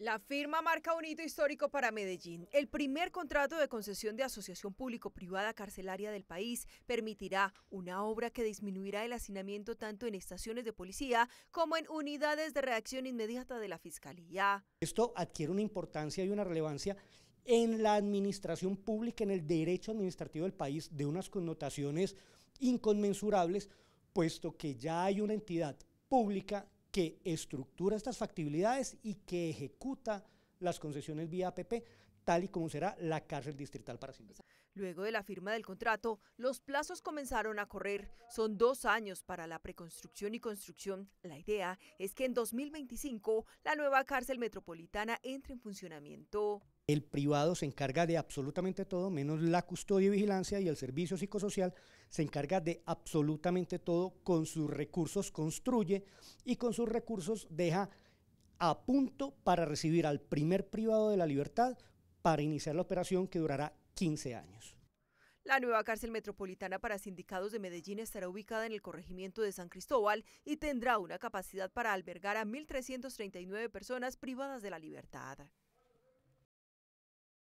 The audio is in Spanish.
La firma marca un hito histórico para Medellín. El primer contrato de concesión de asociación público-privada carcelaria del país permitirá una obra que disminuirá el hacinamiento tanto en estaciones de policía como en unidades de reacción inmediata de la Fiscalía. Esto adquiere una importancia y una relevancia en la administración pública, en el derecho administrativo del país, de unas connotaciones inconmensurables, puesto que ya hay una entidad pública que estructura estas factibilidades y que ejecuta las concesiones vía APP, tal y como será la cárcel distrital para siempre. Luego de la firma del contrato, los plazos comenzaron a correr. Son dos años para la preconstrucción y construcción. La idea es que en 2025 la nueva cárcel metropolitana entre en funcionamiento. El privado se encarga de absolutamente todo, menos la custodia y vigilancia y el servicio psicosocial se encarga de absolutamente todo, con sus recursos construye y con sus recursos deja a punto para recibir al primer privado de la libertad para iniciar la operación que durará 15 años. La nueva cárcel metropolitana para sindicados de Medellín estará ubicada en el corregimiento de San Cristóbal y tendrá una capacidad para albergar a 1.339 personas privadas de la libertad.